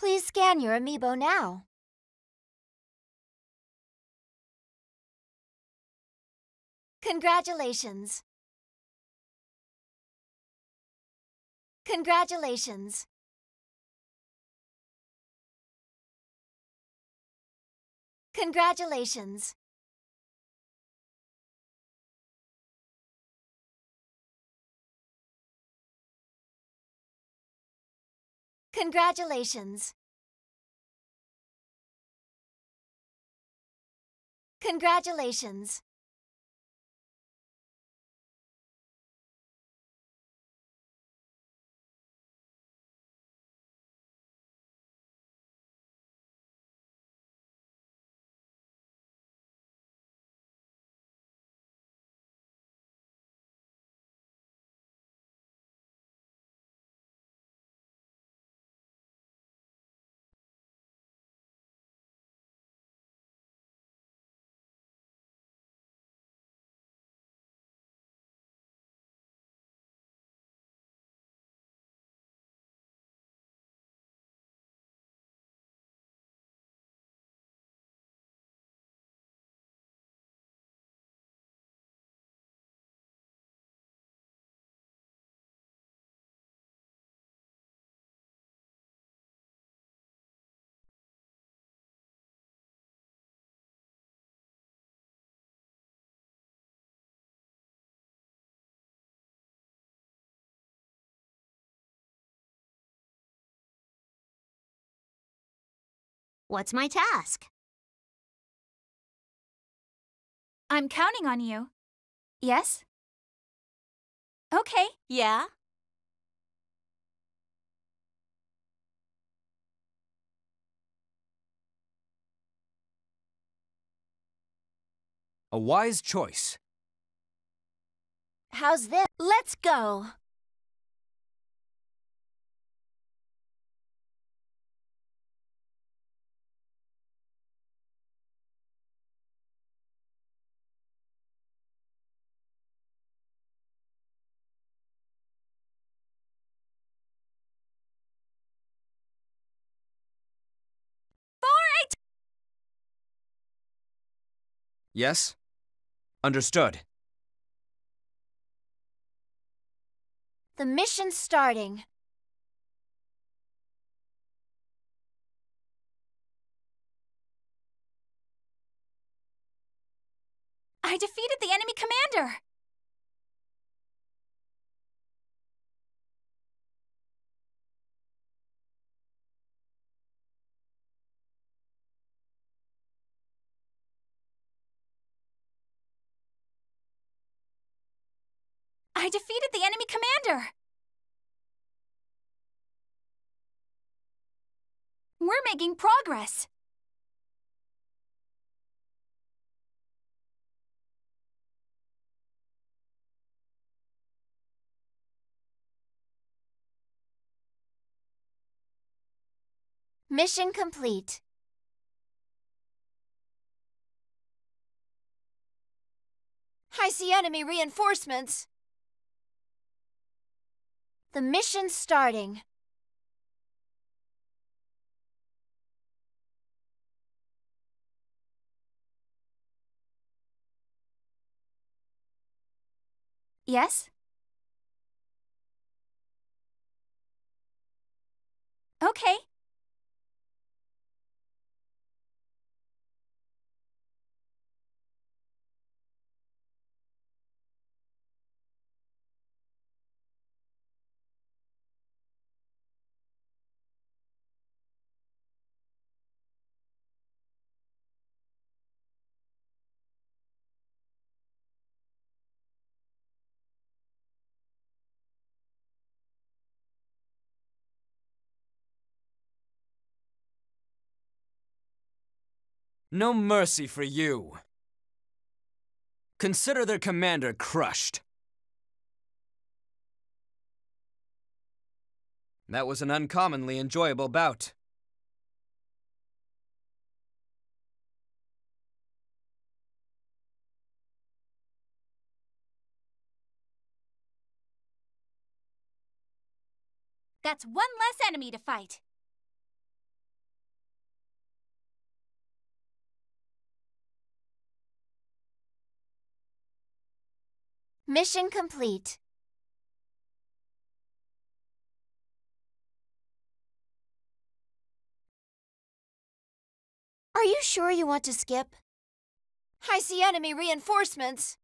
Please scan your amiibo now. Congratulations! Congratulations! Congratulations! Congratulations. Congratulations. What's my task? I'm counting on you. Yes? Okay. Yeah? A wise choice. How's this? Let's go. Yes? Understood. The mission's starting. I defeated the enemy commander! I defeated the enemy commander! We're making progress! Mission complete. I see enemy reinforcements. The mission's starting. Yes? Okay. No mercy for you. Consider their commander crushed. That was an uncommonly enjoyable bout. That's one less enemy to fight. Mission complete. Are you sure you want to skip? I see enemy reinforcements.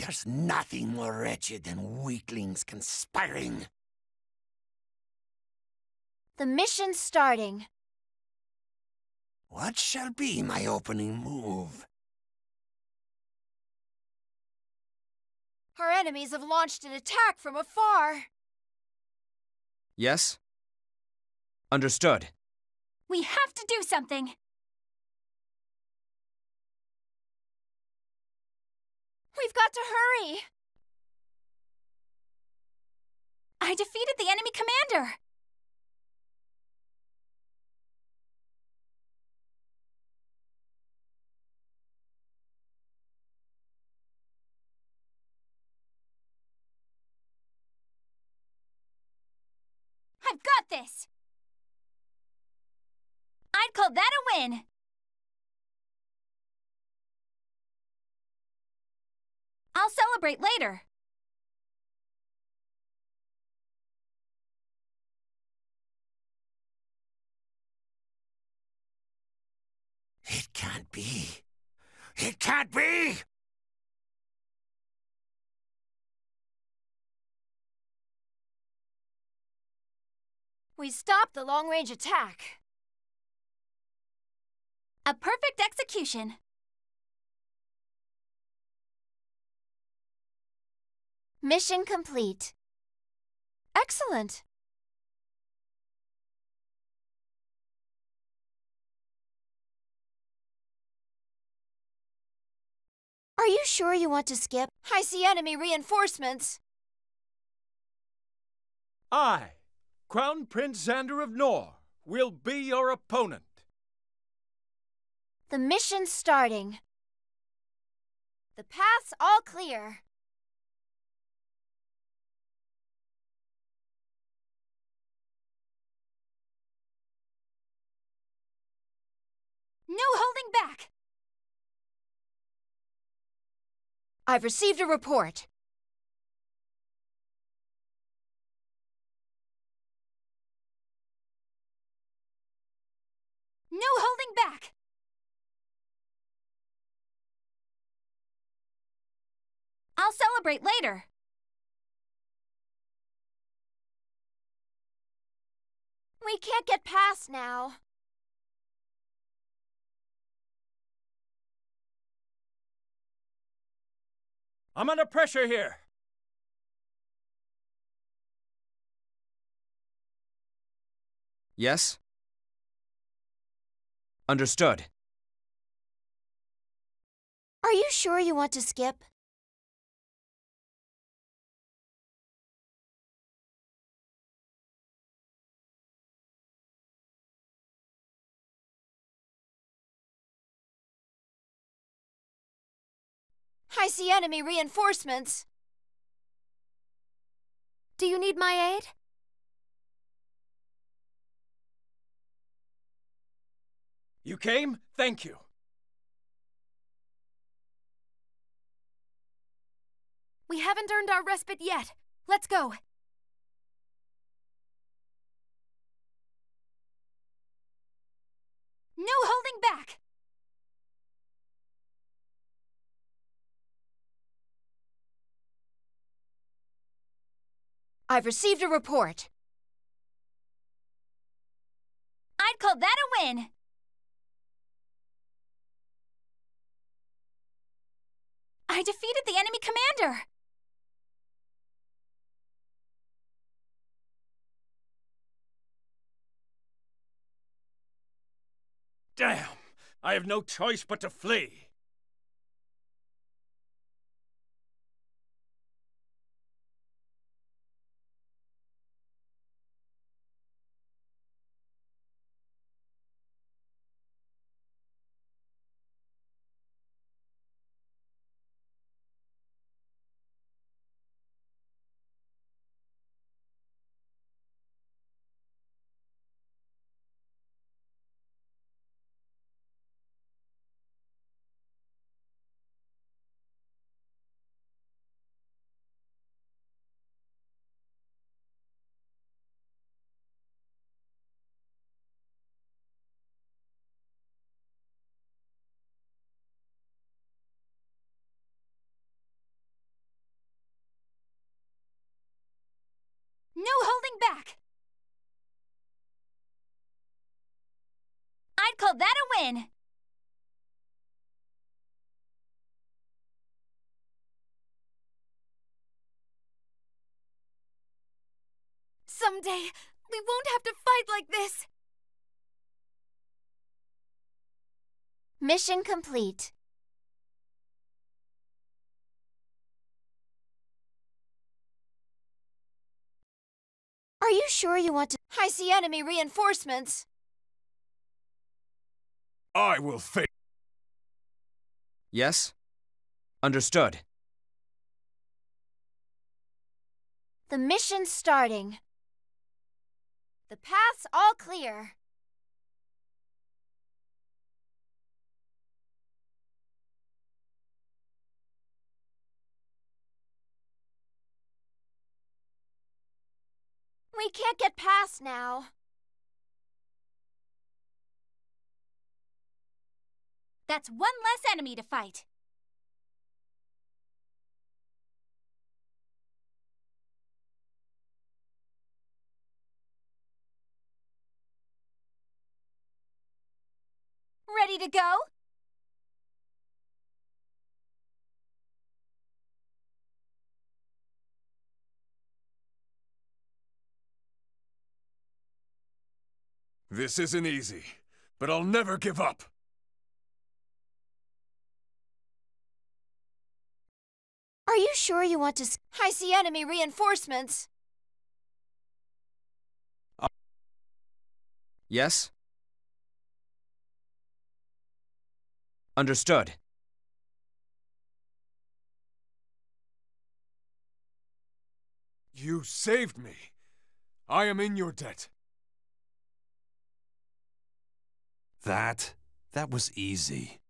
There's nothing more wretched than weaklings conspiring. The mission's starting. What shall be my opening move? Our enemies have launched an attack from afar. Yes? Understood. We have to do something. We've got to hurry. I defeated the enemy commander. call that a win! I'll celebrate later. It can't be. It can't be! We stopped the long-range attack. A perfect execution. Mission complete. Excellent. Are you sure you want to skip? I see enemy reinforcements. I, Crown Prince Xander of Nor, will be your opponent. The mission's starting. The path's all clear. No holding back! I've received a report. No holding back! I'll celebrate later. We can't get past now. I'm under pressure here. Yes? Understood. Are you sure you want to skip? I see enemy reinforcements. Do you need my aid? You came? Thank you. We haven't earned our respite yet. Let's go. No holding back! I've received a report. I'd call that a win. I defeated the enemy commander. Damn! I have no choice but to flee. call that a win! Someday, we won't have to fight like this! Mission complete. Are you sure you want to- I see enemy reinforcements! I will face. Yes? Understood. The mission's starting. The path's all clear. We can't get past now. That's one less enemy to fight. Ready to go? This isn't easy, but I'll never give up. Are you sure you want to... I see enemy reinforcements. Uh, yes? Understood. You saved me. I am in your debt. That? That was easy.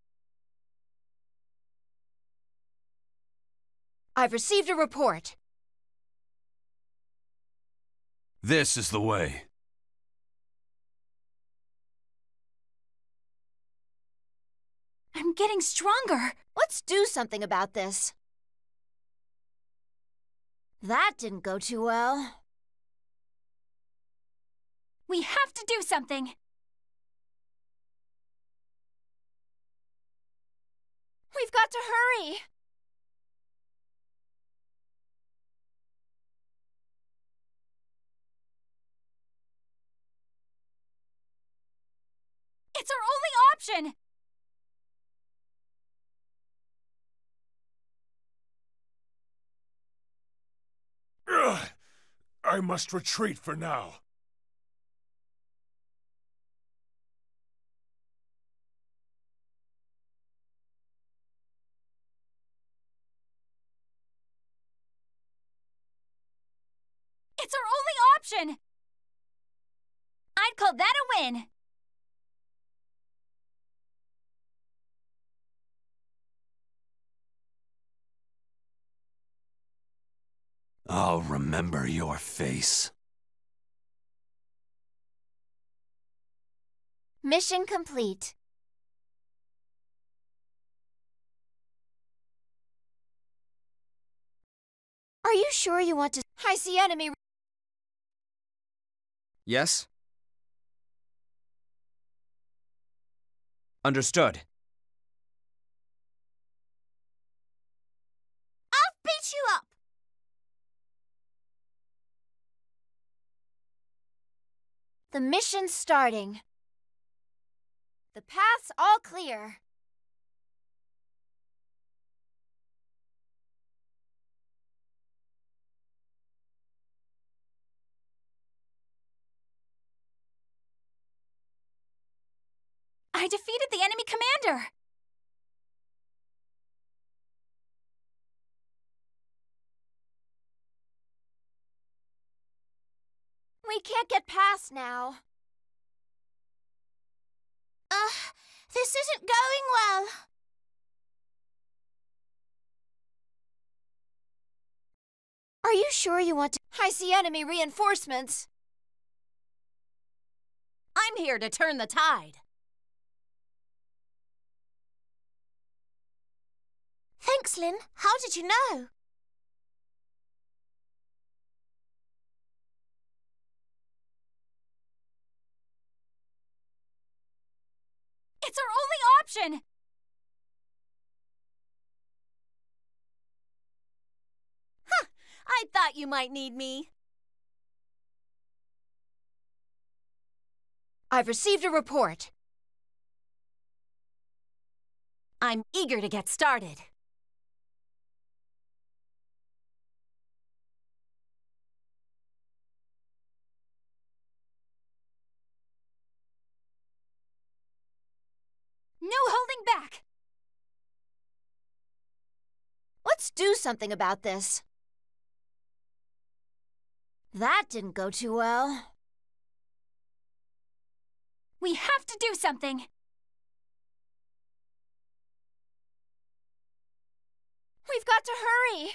I've received a report. This is the way. I'm getting stronger. Let's do something about this. That didn't go too well. We have to do something. We've got to hurry. It's our only option! Ugh. I must retreat for now. It's our only option! I'd call that a win! I'll remember your face. Mission complete. Are you sure you want to- I see enemy- Yes? Understood. The mission's starting. The path's all clear. I defeated the enemy commander! We can't get past now. Uh, this isn't going well. Are you sure you want to? I see enemy reinforcements. I'm here to turn the tide. Thanks, Lynn. How did you know? It's our only option! Huh! I thought you might need me. I've received a report. I'm eager to get started. No holding back! Let's do something about this. That didn't go too well. We have to do something! We've got to hurry!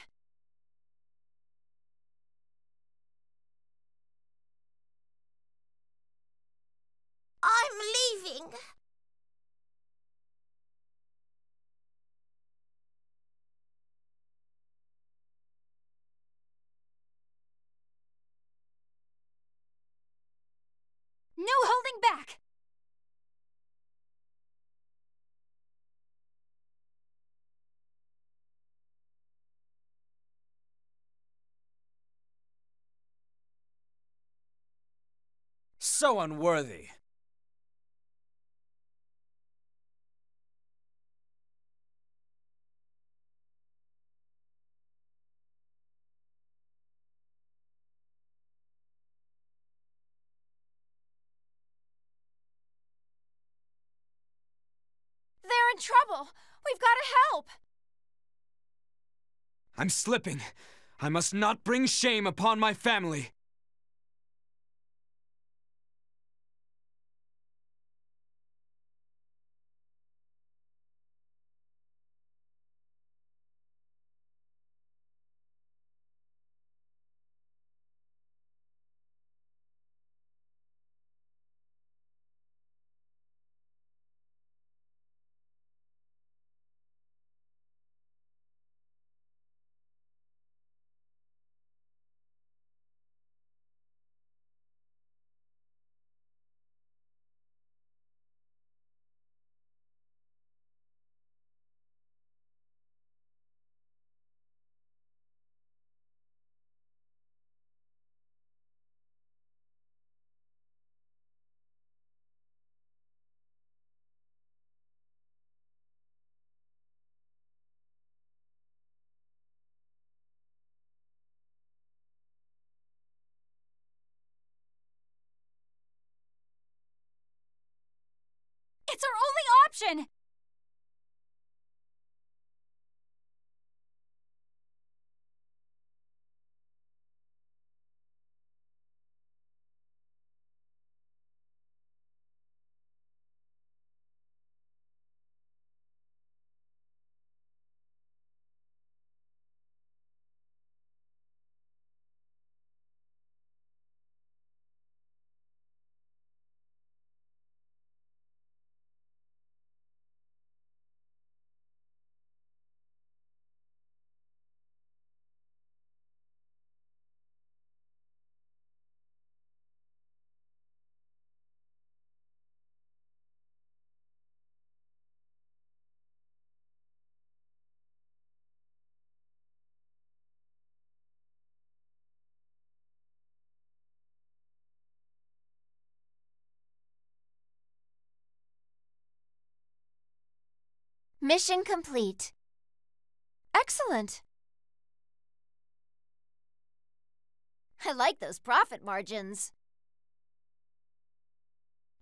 I'm leaving! No holding back! So unworthy! in trouble. We've got to help. I'm slipping. I must not bring shame upon my family. It's our only option! Mission complete. Excellent. I like those profit margins.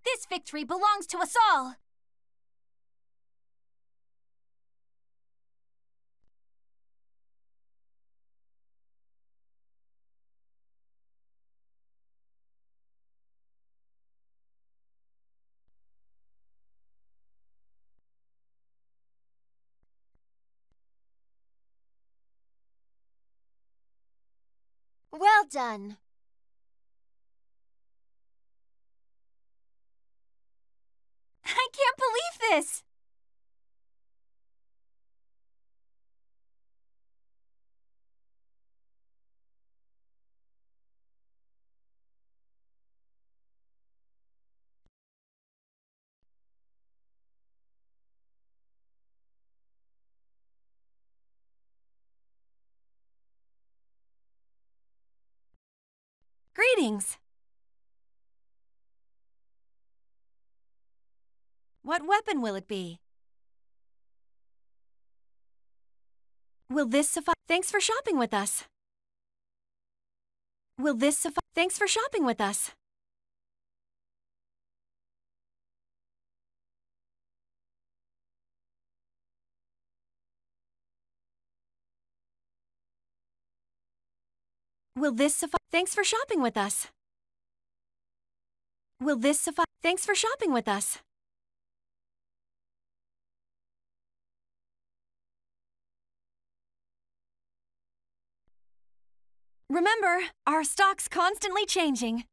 This victory belongs to us all. done. I can't believe this! Greetings. What weapon will it be? Will this suffice? Thanks for shopping with us. Will this suffice? Thanks for shopping with us. Will this suffice? Thanks for shopping with us. Will this suffice? Thanks for shopping with us. Remember, our stock's constantly changing.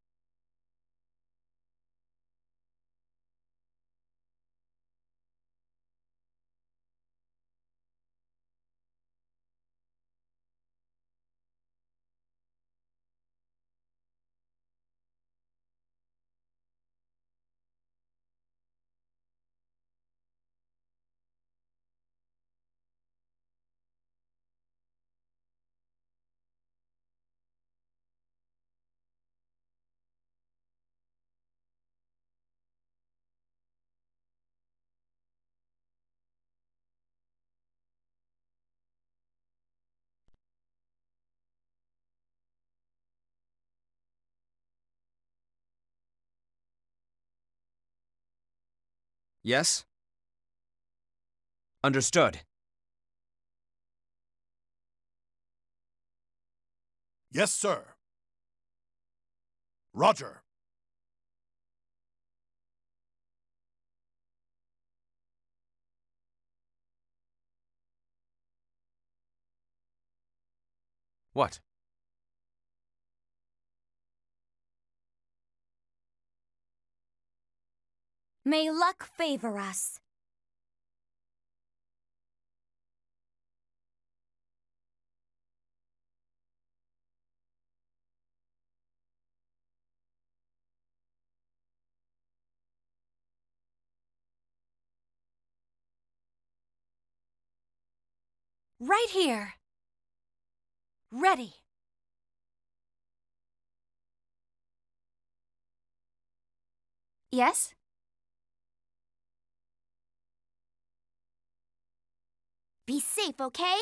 Yes? Understood. Yes, sir. Roger. What? May luck favor us. Right here. Ready. Yes? Be safe, okay?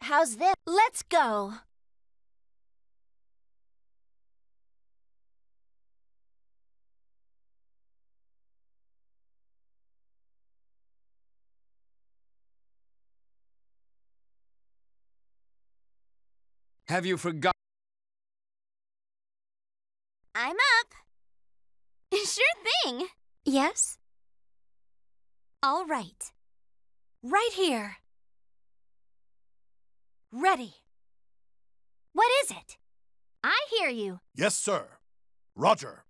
How's this? Let's go! Have you forgotten? I'm up! sure thing! Yes? All right. Right here. Ready. What is it? I hear you. Yes, sir. Roger.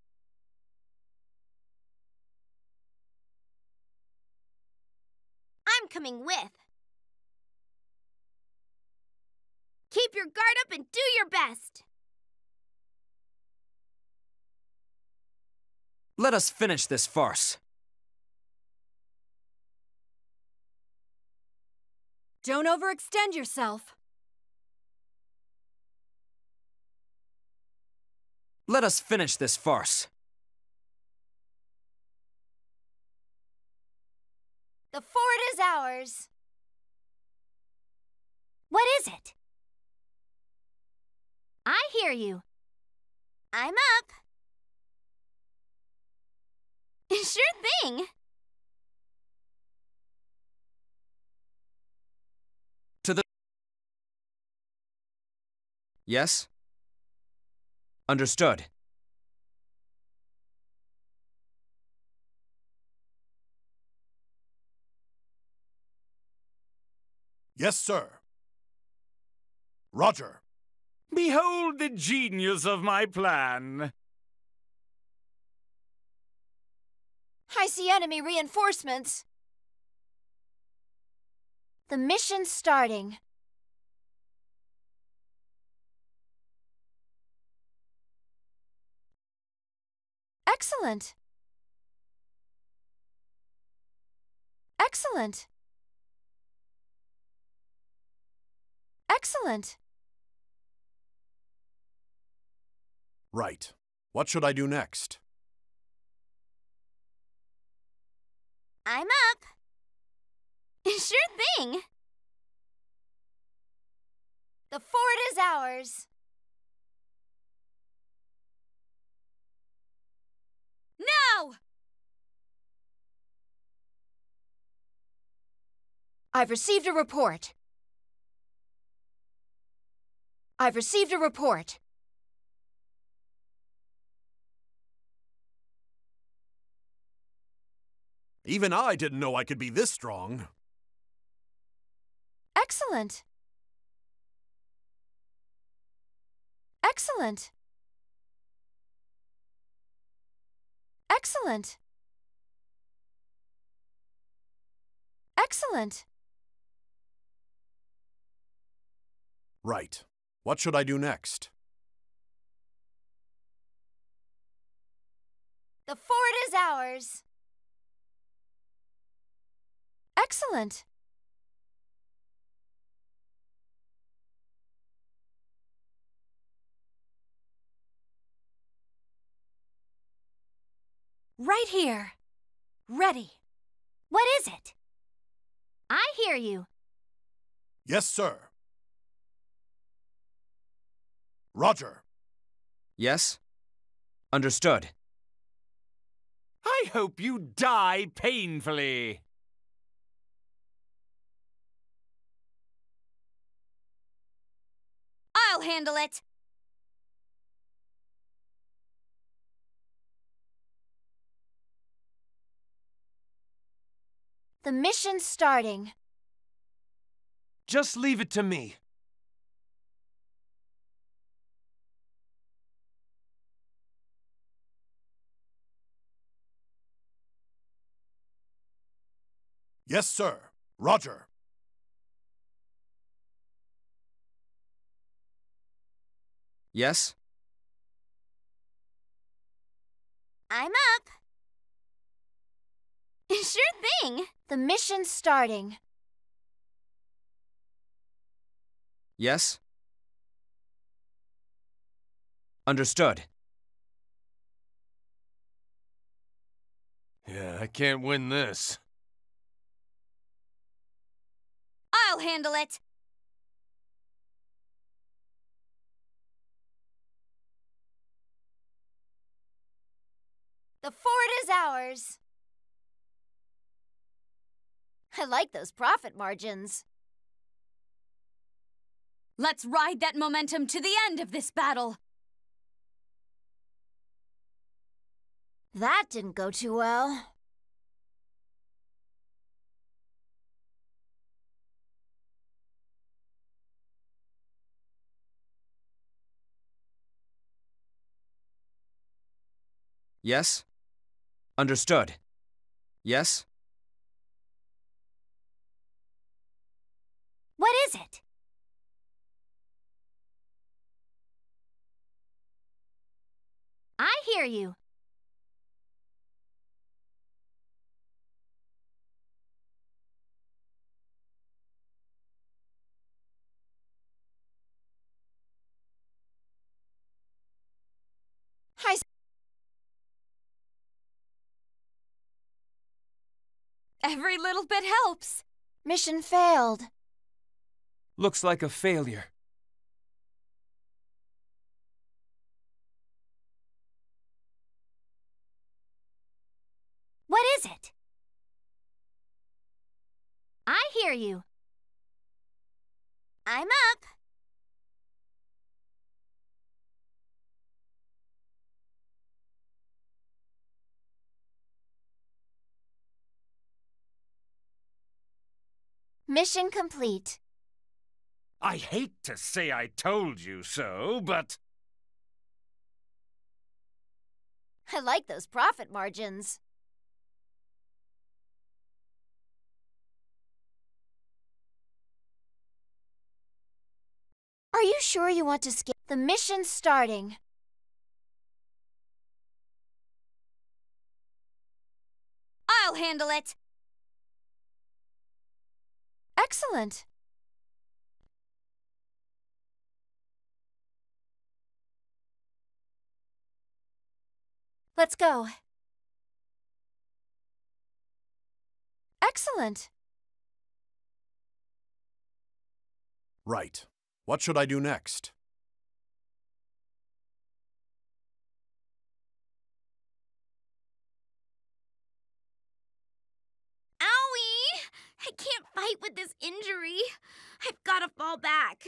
I'm coming with. Keep your guard up and do your best. Let us finish this farce. Don't overextend yourself. Let us finish this farce. The fort is ours. What is it? I hear you. I'm up. sure thing. Yes? Understood. Yes, sir. Roger. Behold the genius of my plan. I see enemy reinforcements. The mission's starting. Excellent. Excellent. Excellent. Right. What should I do next? I'm up. sure thing. The fort is ours. Now! I've received a report. I've received a report. Even I didn't know I could be this strong. Excellent. Excellent. Excellent. Excellent. Right. What should I do next? The fort is ours. Excellent. Right here. Ready. What is it? I hear you. Yes, sir. Roger. Yes? Understood. I hope you die painfully. I'll handle it. The mission's starting. Just leave it to me. Yes, sir. Roger. Yes? I'm up. Sure thing! The mission's starting. Yes? Understood. Yeah, I can't win this. I'll handle it! The fort is ours! I like those profit margins. Let's ride that momentum to the end of this battle! That didn't go too well. Yes? Understood. Yes? is it? I hear you. Every little bit helps. Mission failed. Looks like a failure. What is it? I hear you. I'm up. Mission complete. I hate to say I told you so, but... I like those profit margins. Are you sure you want to skip? The mission's starting. I'll handle it. Excellent. Let's go. Excellent. Right. What should I do next? Owie! I can't fight with this injury. I've got to fall back.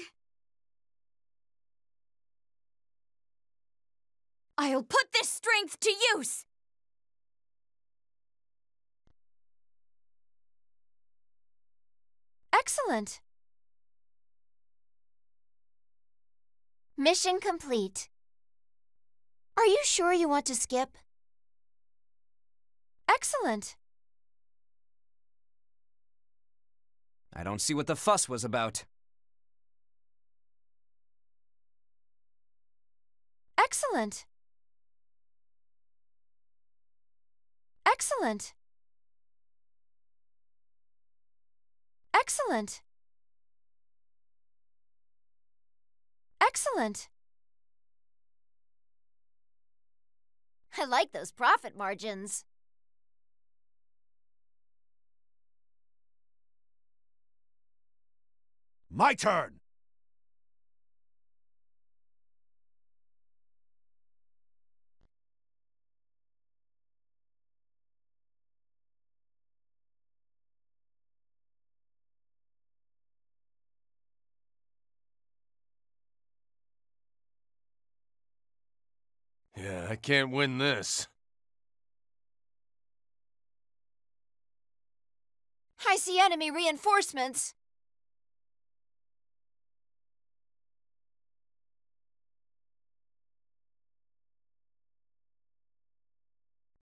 I'll put this strength to use! Excellent! Mission complete. Are you sure you want to skip? Excellent. I don't see what the fuss was about. Excellent. Excellent. Excellent. Excellent. I like those profit margins. My turn! I can't win this. I see enemy reinforcements.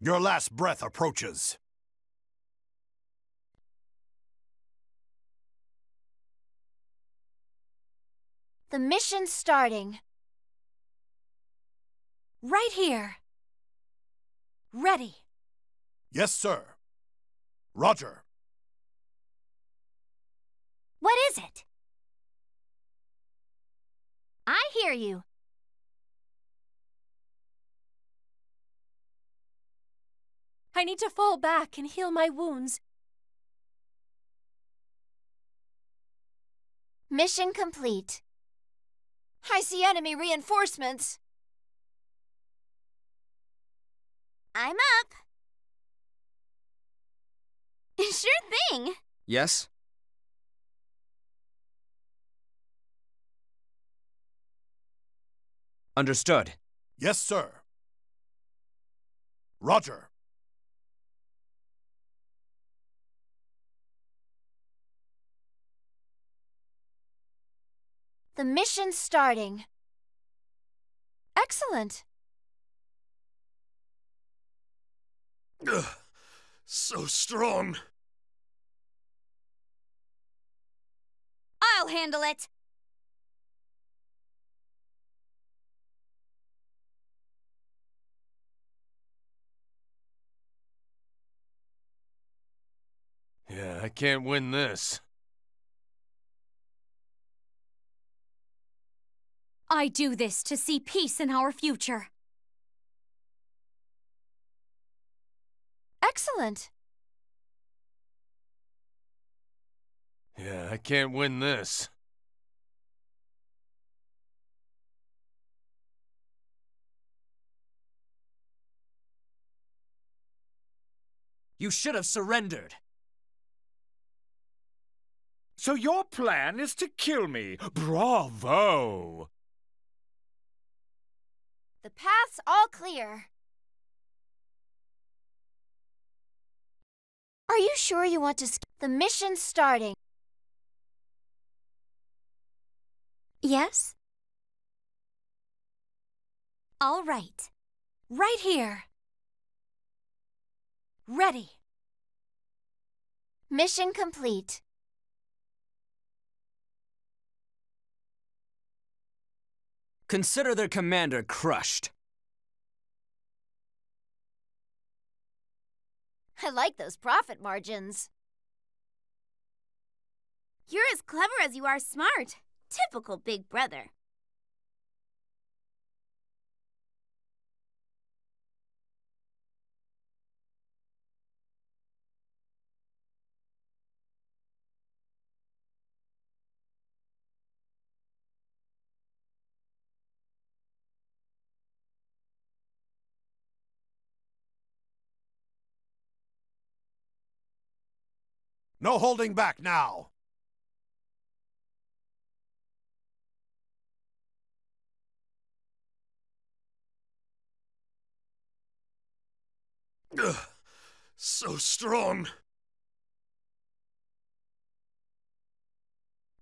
Your last breath approaches. The mission's starting. Right here. Ready. Yes, sir. Roger. What is it? I hear you. I need to fall back and heal my wounds. Mission complete. I see enemy reinforcements. I'm up. Sure thing. Yes? Understood. Yes, sir. Roger. The mission's starting. Excellent. Ugh, so strong. I'll handle it. Yeah, I can't win this. I do this to see peace in our future. Excellent. Yeah, I can't win this. You should have surrendered. So your plan is to kill me. Bravo! The path's all clear. Are you sure you want to skip the mission starting? Yes? All right. Right here. Ready. Mission complete. Consider their commander crushed. I like those profit margins. You're as clever as you are smart. Typical big brother. No holding back now. Ugh, so strong.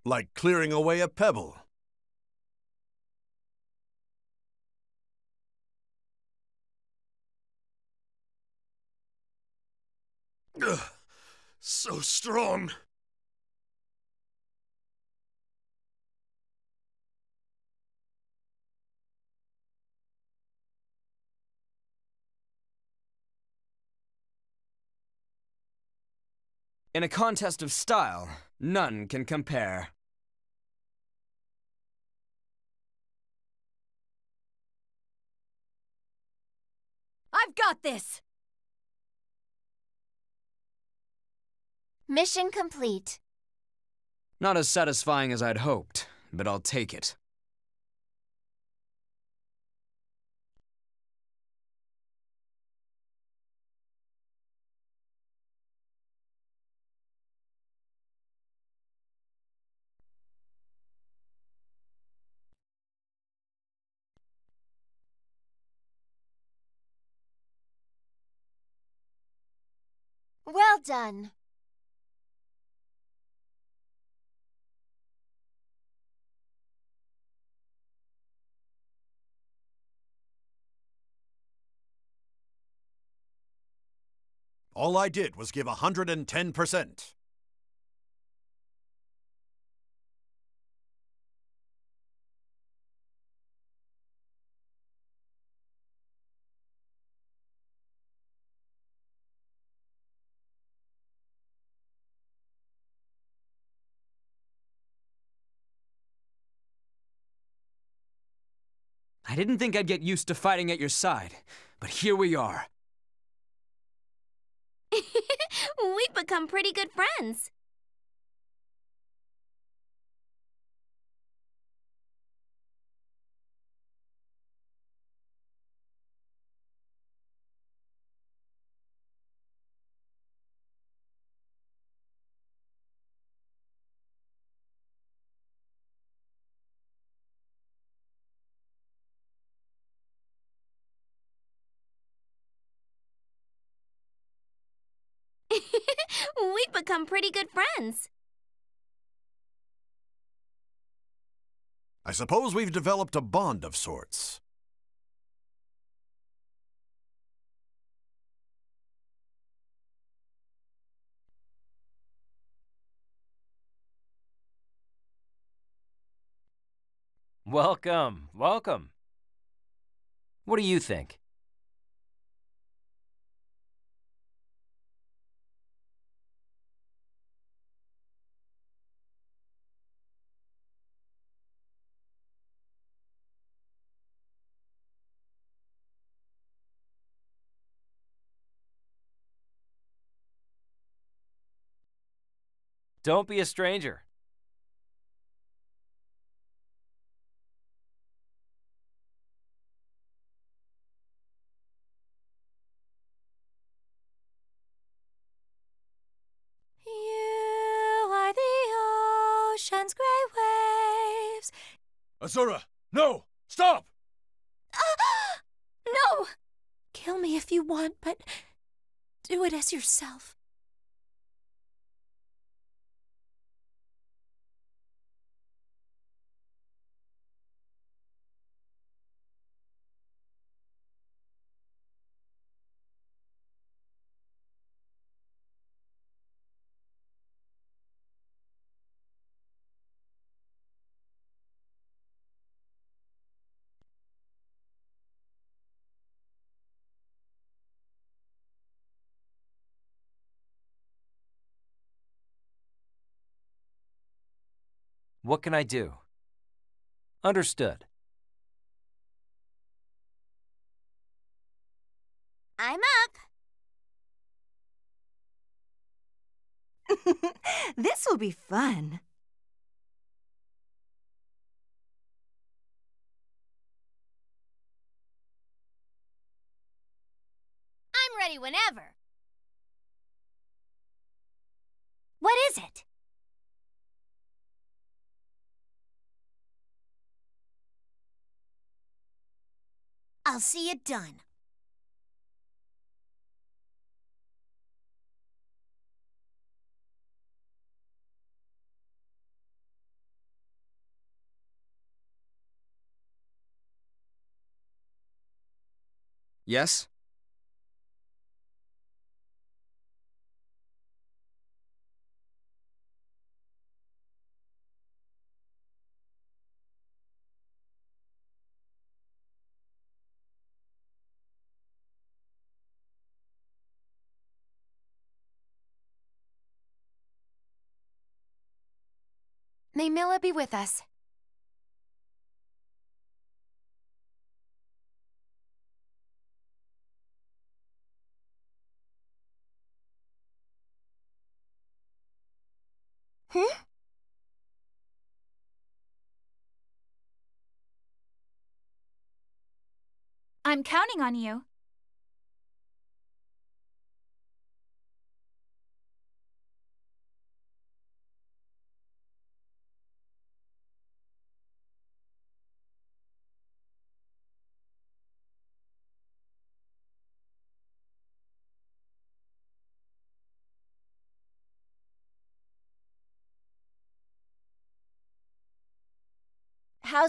Like clearing away a pebble. Ugh so strong. In a contest of style, none can compare. I've got this! Mission complete. Not as satisfying as I'd hoped, but I'll take it. Well done. All I did was give 110%. I didn't think I'd get used to fighting at your side, but here we are. We've become pretty good friends. become pretty good friends. I suppose we've developed a bond of sorts. Welcome, welcome. What do you think? Don't be a stranger. ocean's gray waves. Azura, no! Stop! Uh, no! Kill me if you want, but do it as yourself. What can I do? Understood. I'm up. this will be fun. I'm ready whenever. What is it? I'll see it done. Yes? May Mila be with us. Huh? I'm counting on you.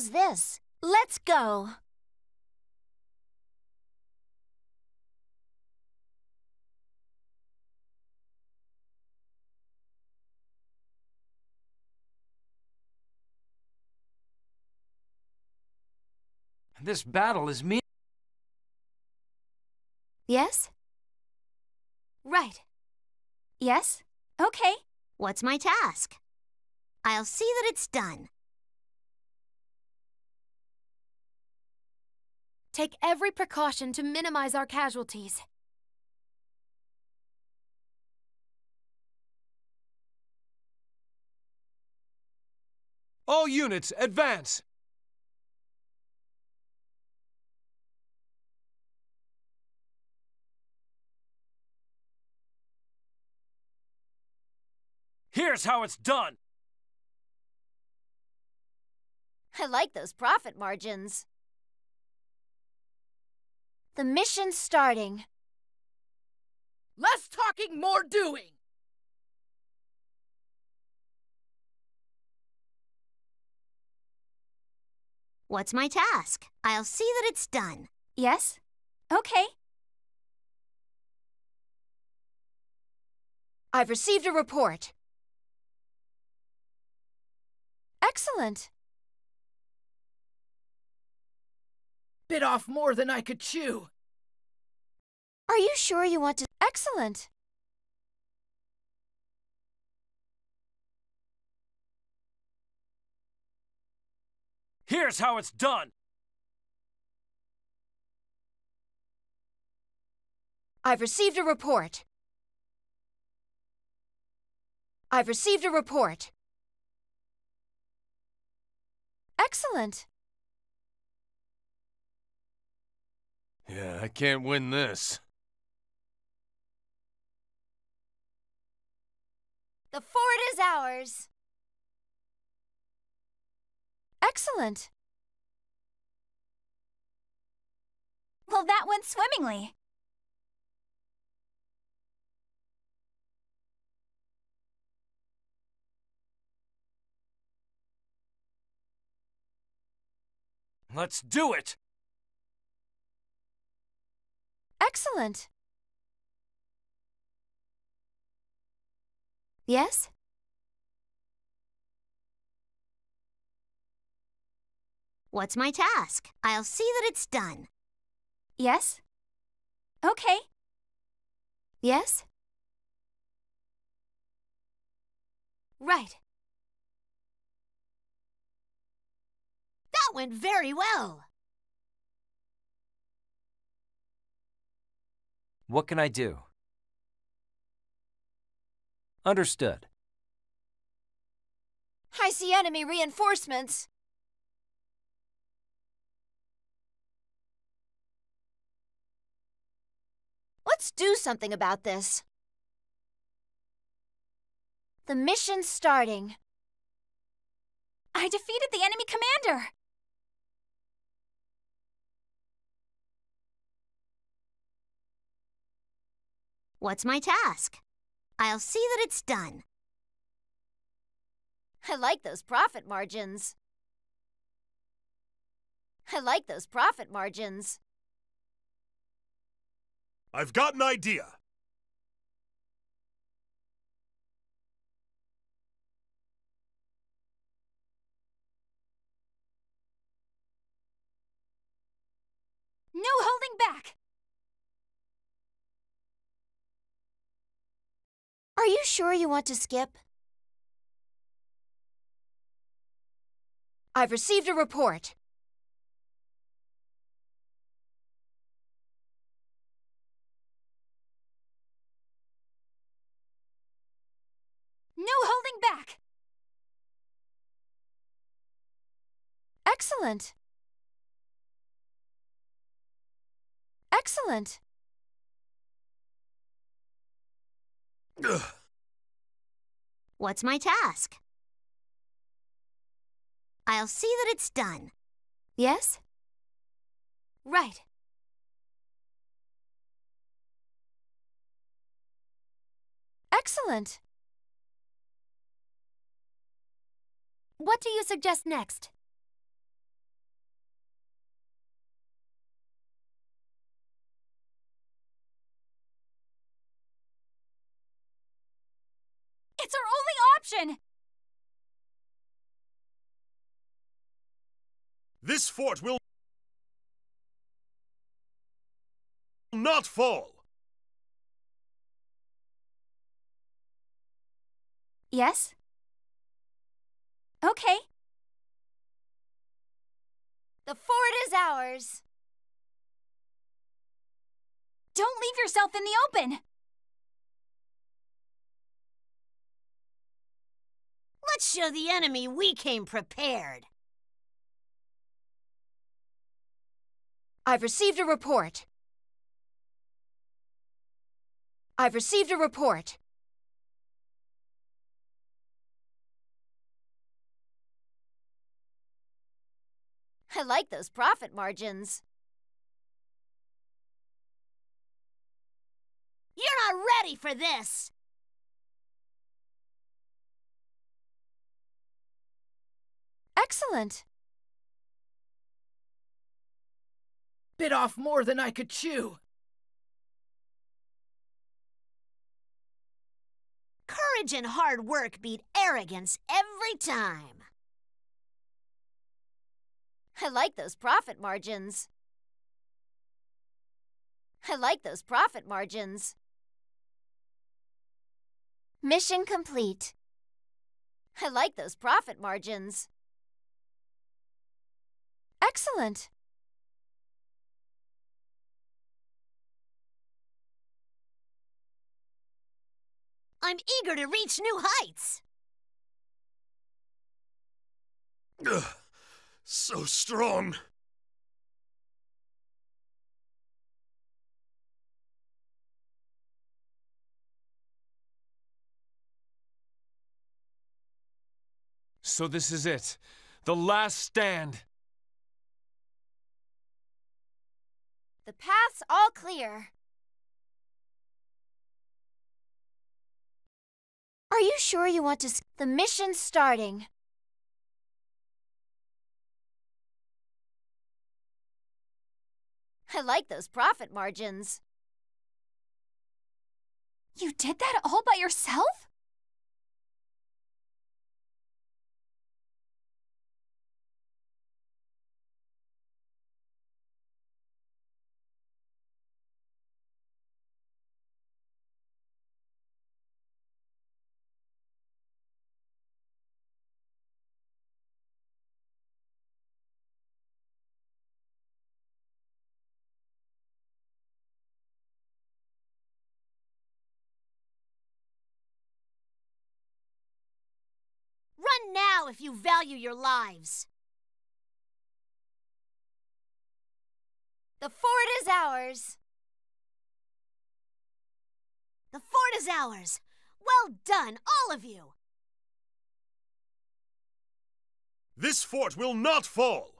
How's this? Let's go! This battle is me. Yes? Right. Yes? Okay. What's my task? I'll see that it's done. take every precaution to minimize our casualties. All units, advance! Here's how it's done! I like those profit margins. The mission's starting. Less talking, more doing! What's my task? I'll see that it's done. Yes? Okay. I've received a report. Excellent. bit off more than I could chew. Are you sure you want to? Excellent. Here's how it's done. I've received a report. I've received a report. Excellent. Yeah, I can't win this. The fort is ours. Excellent. Well, that went swimmingly. Let's do it! Excellent. Yes? What's my task? I'll see that it's done. Yes? Okay. Yes? Right. That went very well. What can I do? Understood. I see enemy reinforcements. Let's do something about this. The mission's starting. I defeated the enemy commander! What's my task? I'll see that it's done. I like those profit margins. I like those profit margins. I've got an idea. No holding back! Are you sure you want to skip? I've received a report. No holding back! Excellent! Excellent! Ugh. What's my task? I'll see that it's done. Yes? Right. Excellent. What do you suggest next? It's our only option! This fort will not fall! Yes? Okay. The fort is ours! Don't leave yourself in the open! Let's show the enemy we came prepared. I've received a report. I've received a report. I like those profit margins. You're not ready for this! Excellent. Bit off more than I could chew. Courage and hard work beat arrogance every time. I like those profit margins. I like those profit margins. Mission complete. I like those profit margins. Excellent I'm eager to reach new heights. Ugh, so strong. So this is it. The last stand. The path's all clear. Are you sure you want to... The mission's starting. I like those profit margins. You did that all by yourself? if you value your lives. The fort is ours. The fort is ours. Well done, all of you. This fort will not fall.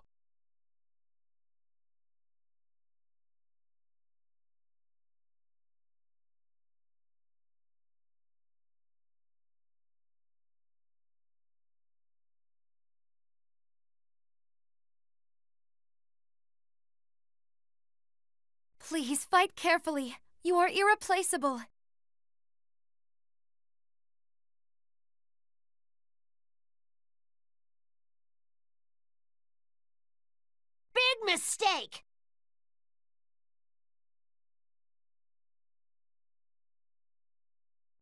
Please, fight carefully. You are irreplaceable. Big mistake!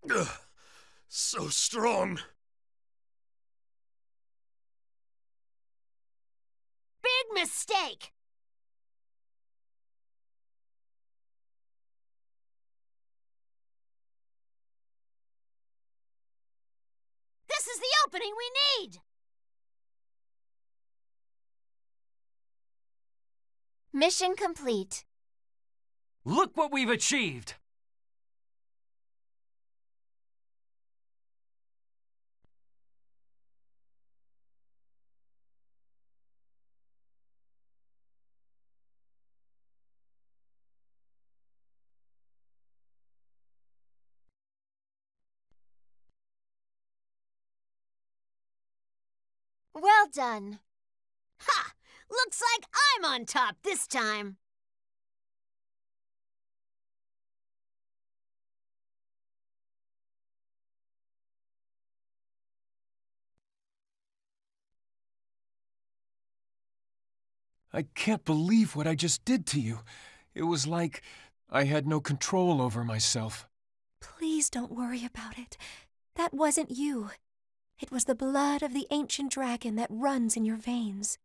Ugh, so strong. Big mistake! This is the opening we need! Mission complete. Look what we've achieved! Well done. Ha! Looks like I'm on top this time. I can't believe what I just did to you. It was like I had no control over myself. Please don't worry about it. That wasn't you. It was the blood of the ancient dragon that runs in your veins.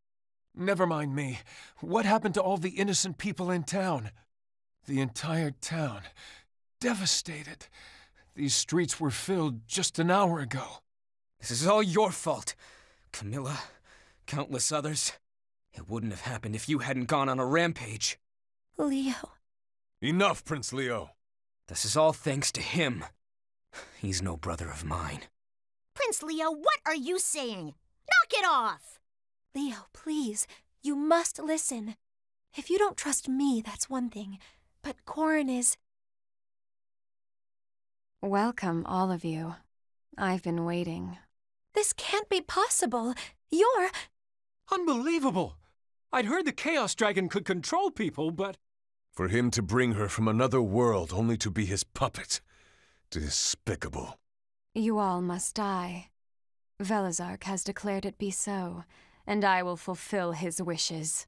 Never mind me. What happened to all the innocent people in town? The entire town. Devastated. These streets were filled just an hour ago. This is all your fault. Camilla, countless others. It wouldn't have happened if you hadn't gone on a rampage. Leo. Enough, Prince Leo. This is all thanks to him. He's no brother of mine. Prince Leo, what are you saying? Knock it off! Leo, please, you must listen. If you don't trust me, that's one thing. But Corin is... Welcome, all of you. I've been waiting. This can't be possible. You're... Unbelievable! I'd heard the Chaos Dragon could control people, but... For him to bring her from another world only to be his puppet. Despicable. You all must die. Velazark has declared it be so, and I will fulfill his wishes.